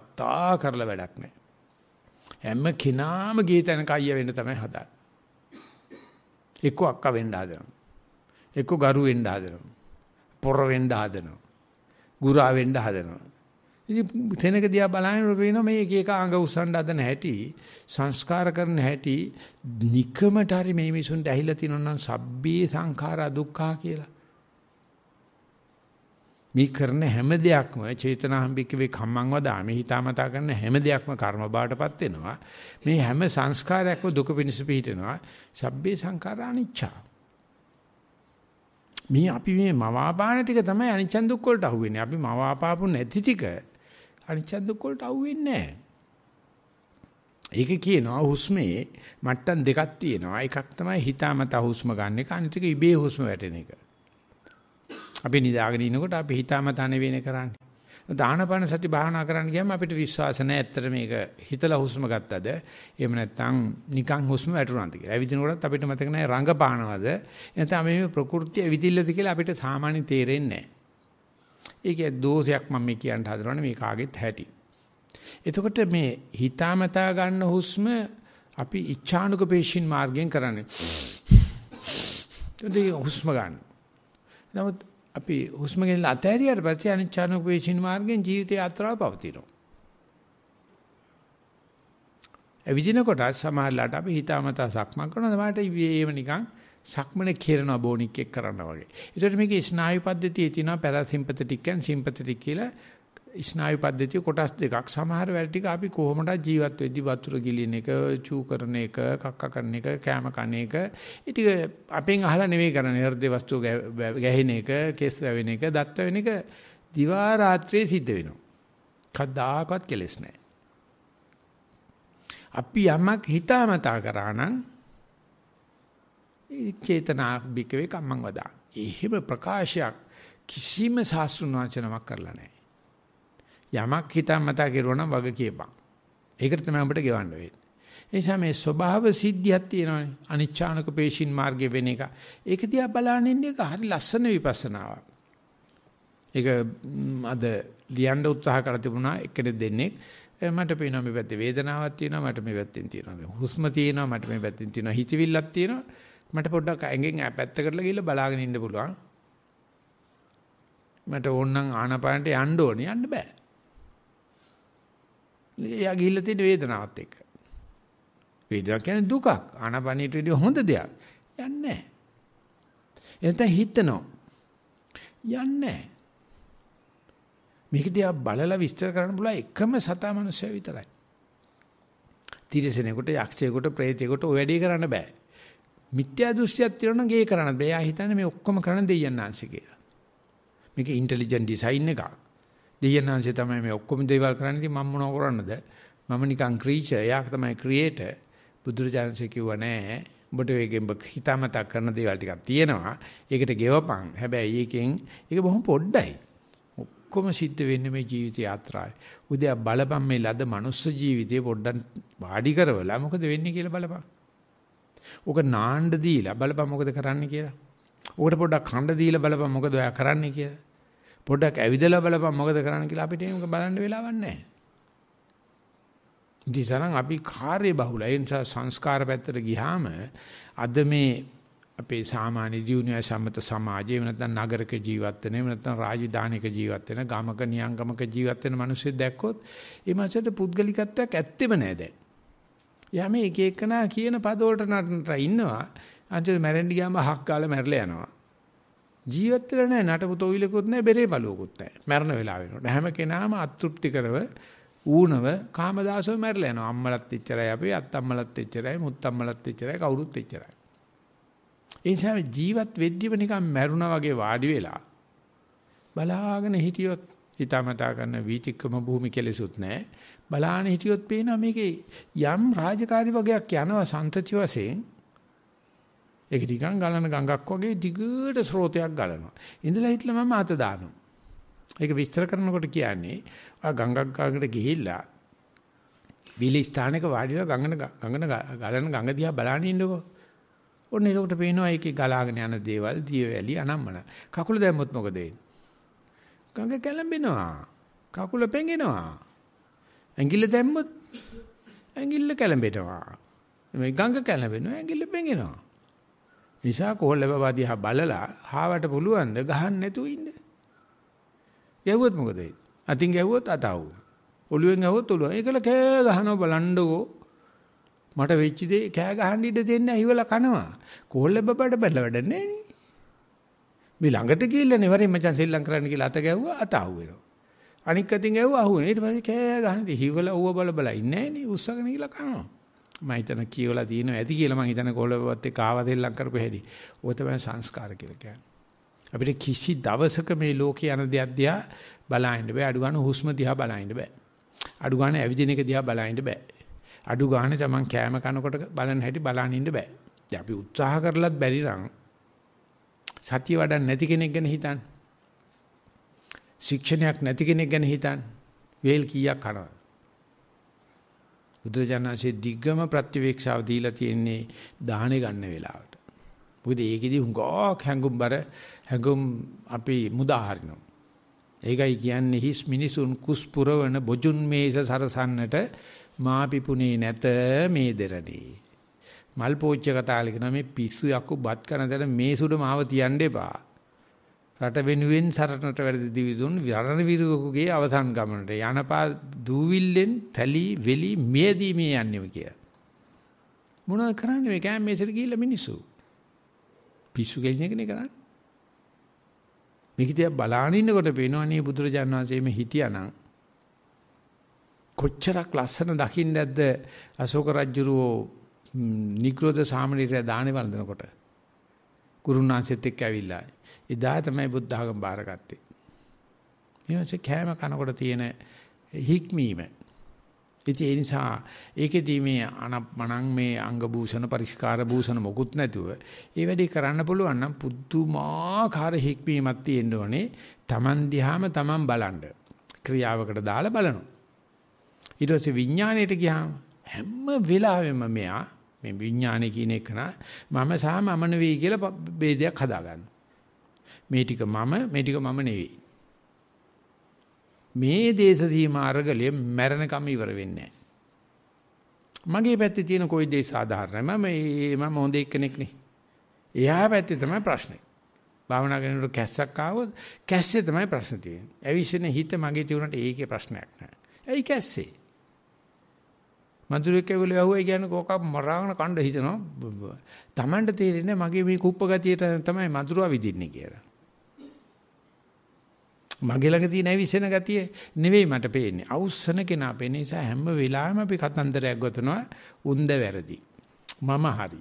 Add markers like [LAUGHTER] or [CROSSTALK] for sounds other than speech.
කතා කරලා වැඩක් නැහැ. හැම කෙනාම ගේ තැනක අයිය වෙන්න තමයි හදන්නේ. එක්ක අක්ක වෙන්න හදනවා. එක්ක ගරු වෙන්න හදනවා. පොර වෙන්න හදනවා. ගුරා වෙන්න හදනවා. ඉතින් තැනක දිහා බලනකොට පේනවා මේ එක එක අඟ උස්සන්න හදන හැටි, සංස්කාර කරන හැටි, নিকමට හරි මේ මිසුන්ට ඇහිලා තිනොනම් සබ්බේ සංඛාරා දුක්ඛා කියලා. මේ කරන හැම දෙයක්ම චේතනාහම්බිකවේ කම්මං වදාමි හිතාමතා කරන හැම දෙයක්ම කර්ම බාටපත් වෙනවා මේ හැම සංස්කාරයක්ම දුක පිණිස පිහිටනවා සබ්බේ සංඛාරා අනිච්චා මේ අපි මේ මවාපාන ටික තමයි අනිච්ච දුක් වලට අහුවෙන්නේ අපි මවාපාපු නැති ටික අනිච්ච දුක් වලට අහුවෙන්නේ ඒක කියනවා හුස්මේ මට්ටම් දෙකක් තියෙනවා එකක් තමයි හිතාමතා හුස්ම ගන්න එක අනිත් එක ඉබේ හුස්ම වැටෙන එක අපි නිදාගෙන ඉනකොට අපි හිතාමතානේ වෙන කරන්නේ. දානපන සති භාවනා කරන්න ගියම අපිට විශ්වාස නැහැ ඇත්තට මේක හිතලා හුස්ම ගත්තද එහෙම නැත්නම් නිකන් හුස්ම වැටුණාද කියලා. ඇවිදිනකොටත් අපිට මතක නැහැ රංගපානවද නැත්නම් මේ ප්‍රകൃතිය ඇවිදිල්ලද කියලා අපිට සාමාන්‍ය තේරෙන්නේ නැහැ. ඒකේ දෝෂයක් මම මේ කියන්න හදනවානේ මේ කාගෙත් හැටි. එතකොට මේ හිතාමතා ගන්න හුස්ම අපි ඉච්ඡානුක පේශින් මාර්ගයෙන් කරන්නේ. [SNIFFS] ඒ හුස්ම ගන්න. නමුත් අපි හුස්ම ගෙනලා අතහැරියට පස්සේ අනිච්චානුක වේචින මාර්ගෙන් ජීවිතය යාත්‍රාව පවතිනවා. එවිදින කොට සමහරලාට අපි හිතාමතා සක්මන් කරනවා සමහරට ඒව නිකන් සක්මන කෙරන බොනික් එක කරනවා වගේ. ඒකට මේකේ ස්නායු පද්ධතියේ තියෙනවා පැරාසිම්පතටික් and සිම්පතටික් කියලා ස්නායු පද්ධතිය කොටස් දෙකක්. සමහර වෙලාවට ටික අපි කොහොමද ජීවත් වෙද්දී වතුර ගිලින එක, චූ කරන එක, කක්ක කරන එක, කෑම කන එක, ඒ ටික අපෙන් අහලා නෙවෙයි කරන්නේ. හෘද වස්තු ගැහෙන එක, කෙස් වැවෙන එක, දත් වැවෙන එක දිවා රාත්‍රියේ සිද්ධ වෙනවා. කවදාකවත් කෙලස් නැහැ. අපි යමක් හිතාමතා කරා නම් චේතනා බිකවේ කම්මං වදා. එහෙම ප්‍රකාශයක් කිසිම සාස්ෘණ වචනමක් කරලා නැහැ. යමක් හිතා මතා කෙරුවා නම් වග කියපන්. ඒකට තමයි අපිට ගෙවන්න වෙන්නේ. ඒ නිසා මේ ස්වභාව සිද්ධියක් තියෙනවානේ. අනිච්ඡානක පේශින් මාර්ගය වෙන එක. ඒක දිහා බලන ඉන්න එක හරි ලස්සන විපස්සනාවක්. ඒක අද ලියන්න උත්සාහ කරලා තිබුණා එක්කෙනෙක් දෙන්නේ. මට පේනවා මේ පැත්තේ වේදනාවක් තියෙනවා මට මේ පැත්තෙන් තියෙනවා. හුස්ම තියෙනවා මට මේ පැත්තෙන් තියෙනවා. හිතවිල්ලක් තියෙනවා. මට පොඩ්ඩක් ඇඟෙන් පැත්තකට ගිහිල්ලා බලාගෙන ඉන්න පුළුවන්. මට ඕන නම් ආනපානට යන්න ඕනේ. යන්න බෑ. එයා ගිහිල්ලා තියෙන වේදනාවත් එක්ක. වේදනාව කියන්නේ දුකක්. ආනපනියට වඩා හොඳ දෙයක්. යන්නේ නැහැ. එතන හිතනවා. යන්නේ නැහැ. මේක දිහා බලලා විස්තර කරන්න පුළුවන් එකම සතා මනුස්සය විතරයි. තිරසනෙකුට, යක්ෂයෙකුට, ප්‍රේතයෙකුට ඔය වැඩේ කරන්න බෑ. මිත්‍යා දෘෂ්ටියක් තිරන ගේ කරන්න බෑ. එයා හිතන්නේ මේ ඔක්කොම කරන දෙයයන් ආංශ කියලා. මේක ඉන්ටෙලිජන්ට් ඩිසයින් එකක්. දෙයයන්ාංශය තමයි මේ ඔක්කොම දේවල් කරන්නේ. ඉතින් මම මොනව කරන්නද? මම නිකන් ක්‍රීචර්. එයා තමයි ක්‍රියේටර්. බුදුරජාණන්සේ කිව්වා නෑ. ඔබට ඒකෙන් හිතාමතා කරන දේවල් ටිකක් තියෙනවා. ඒකට ගෙවපන්. හැබැයි ඒකෙන් ඒක බොහොම පොඩ්ඩයි. ඔක්කොම සිද්ධ වෙන්නේ මේ ජීවිත යාත්‍රාවේ. උදේ බලපන් මේ ලද මනුස්ස ජීවිතේ පොඩ්ඩක් වාඩි කරවලා මොකද වෙන්නේ කියලා බලපන්. ඕක නාන්න දීලා බලපන් මොකද කරන්න කියලා. ඕකට පොඩ්ඩක් හඬ දීලා බලපන් මොකද ඔයා කරන්න කියලා. පොඩක් ඇවිදලා බලපන් මොකද කරන්න කියලා අපිට මේක බලන්න වෙලාවක් නැහැ. ඉතින් අපි කාර්ය බහුලයි. ඒ නිසා සංස්කාර පැත්තට ගියාම අද මේ අපේ සාමාන්‍ය ජීවනය සම්මත සමාජයේ නැත්නම් නගරක ජීවත් වෙන එහෙම නැත්නම් රාජධානික ජීවත් වෙන ගමක නියංගමක ජීවත් වෙන මිනිස්සු දැක්කොත් ඒ මාසයට පුද්ගලිකත්වයක් ඇත්තෙම නැහැ දැන්. යා මේ එක එකනා කියන පදවලට නටනට ඉන්නවා. අන්තිමට මැරෙන්න ගියාම හක් කාලා මැරලා යනවා. ජීවත් වෙලා නැහැ නටපු තොවිලකුත් නැහැ බෙරේ බලුවකුත් නැහැ. මරණ වෙලා වෙනකොට හැම කෙනාම අතෘප්තිකරව ඌනව කාමදාසව මැරලා යනවා. අම්මලත් එච්චරයි අපි අත්තම්මලත් එච්චරයි මුත්තම්මලත් එච්චරයි කවුරුත් එච්චරයි. ඒ නිසා ජීවත් වෙද්දිම නිකන් මැරුණා වගේ වාඩි වෙලා බලාගෙන හිටියොත් හිතාමතා කරන වීතික්කම භූමි කෙලෙසුත් නැහැ. බලාන හිටියොත් පේනවා මේකේ යම් රාජකාරි වගේක් යනවා සම්තති වශයෙන් ඒක නිකන් ගලන ගඟක් වගේ දිගට ස්රෝතයක් ගලනවා. ඉඳලා හිටලා මම අත දානවා. ඒක විස්තර කරනකොට කියන්නේ ඔය ගඟක් ගාකට ගිහිල්ලා විලි ස්ථානයක වාඩිලා ගඟන ගඟන ගලන ගඟ දිහා බලන් ඉන්නකෝ. ඔන්න එතකොට පේනවා ඒකේ ගලාගෙන යන දේවල්, දියවැලි, අනම්මන. කකුල දැම්මොත් මොකද වෙන්නේ? ගඟ කැළඹෙනවා. කකුල පෙඟෙනවා. ඇඟිල්ල දැම්මොත් ඇඟිල්ල කැළඹෙනවා. මේ ගඟ කැළඹෙනවා, ඇඟිල්ල පෙඟෙනවා. නිසා කොල්ල බබා දිහා බලලා හාවට පුළුවන් ද ගහන්න නැතුව ඉන්න. ගැව්වොත් මොකද වෙන්නේ? අතින් ගැව්වොත් අතව. ඔළුවෙන් ගැව්වොත් ඔළුව. ඒකල කෑ ගහනවා බලන්නකෝ. මට වෙච්ච දේ කෑ ගහන්න ඉඩ දෙන්න ඇහිවලා කනවා. කොල්ල බබට බැල වැඩ නැහැ නේ. මේ ළඟට ගිහිල්ලා නෙවරෙන් මචං සෙල්ලම් කරන්න කියලා අත ගැව්වා අත අහු වෙනවා. අනික් අතින් ගැව්වා අහු වෙනවා. ඊට පස්සේ කෑ ගහන දේ හිවලා ඌව බල බල ඉන්නේ නැහැ නේ. උස්සගෙන ගිහලා කනවා. මම හිතන කියවලා තියෙනවා ඇති කියලා මම හිතන කොළබවත් එක්ක ආවදෙල්ලම් කරපු හැටි. ඕක තමයි සංස්කාර කියලා කියන්නේ. අපිට කිසි දවසක මේ ලෝකේ යන දෙයක් දිහා බලන්න බෑ. අඩු ගන්න හුස්ම දිහා බලන්න බෑ. අඩු ගන්න ඇවිදින එක දිහා බලන්න බෑ. අඩු ගන්න තමන් කෑම කනකොට බලන හැටි බලන්න ඉන්න බෑ. ඉතින් අපි උත්සාහ කරලත් බැරි නම් සතිය වඩන්න නැති කෙනෙක් ගැන හිතන්න. ශික්ෂණයක් නැති කෙනෙක් ගැන හිතන්න. වේල් කීයක් කනවා. බුදුරජාණන්සේ දිග්ගම ප්‍රතිවේක්ෂාව දීලා තියෙන්නේ දාහනේ ගන්න වෙලාවට. මොකද ඒකෙදි හුඟක් හැඟුම්බර හැඟුම් අපි මුදා හරිනවා. ඒකයි කියන්නේ හිස් මිනිසුන් කුස් පුරවන බොජුන් මේස සරසන්නට මාපිපුනේ නැත මේ දෙරණේ. මල් පෝච්ච කතාලිකන මේ පිස්සු යකු බත් කන දැන මේ සුඩු මාව තියන්න එපා. රට වෙනුවෙන් සරණට වැඩි දිවිදුන් රණ විරුවෙකුගේ අවසන් ගමනට යනපා දූවිල්ලෙන් තැලි වෙලි මියදී මිය යන්නේ කිය. මොනවද කරන්නේ මේ කෑම මේසෙට ගිහිල්ලා මිනිස්සු. පිස්සු ගෙලින එකනේ කරන්නේ. මේක දිහා බලාගෙන ඉන්නකොට පේනවනේ බුදුරජාණන් වහන්සේ මේ හිටියානම් කොච්චරක් ලස්සන දකින්න නැද්ද අශෝක රජුරෝ නිග්‍රෝධ සාමණේරය දානේ වන්දනකොට. ගුරුනාංශෙත් එක්ක ඇවිල්ලා. එදා තමයි බුද්ධ ධර්ම බාරගත්තේ. ඊවසේ කෑම කනකොට තියෙන හික්මීම. ඉතින් ඒ නිසා ඒකෙදී මේ අනප්මණන් මේ අංග භූෂණ පරිස්කාර භූෂණ මොකුත් නැතුව ඒ වැඩේ කරන්න පුළුවන් නම් පුදුමාකාර හික්මීමක් තියෙන්න ඕනේ. Taman දිහාම Taman බලන්න. ක්‍රියාවකට දාලා බලනවා. ඊට පස්සේ විඥාණයට ගියාම හැම වෙලාවෙම මෙයා මේ විඥානය කියන එක මම සහ මම නෙවෙයි කියලා ભેදයක් හදාගන්න. මේ ටික මම මේ ටික මම නෙවෙයි. මේ දේශ සීමා අරගලෙ මැරෙනකම් ඉවර වෙන්නේ මගේ පැත්තේ තියෙන કોઈ දේ සාධාරණයි. මම මම හොඳ එක්කෙනෙක් නේ. එයා පැත්තේ තමයි ප්‍රශ්නේ. භාවනා කරනකොට කැස්සක් ආවොත් කැස්සේ තමයි ප්‍රශ්න තියෙන්නේ. ඇවිස්සෙන හිත මගේ තියුණට ඒකේ ප්‍රශ්නයක් නෑ. ඇයි කැස්සේ? මදුරෙක් කැවිලා යහුවයි කියන්නේ කෝකක් මරාගෙන කණ්ඩ හිතනවා. Tamanට තේරෙන්නේ මගේ මේ කුප්ප ගතියට තමයි මදුරුවා විදින්නේ කියලා. මගේ ළඟ තියෙන ඇවිසෙන ගතිය නෙවෙයි මට පේන්නේ. අවුස්සන කෙනා පේන නිසා හැම වෙලාවෙම අපි කතන්දරයක් ගොතනවා. උන්ද වැරදි. මම හරි.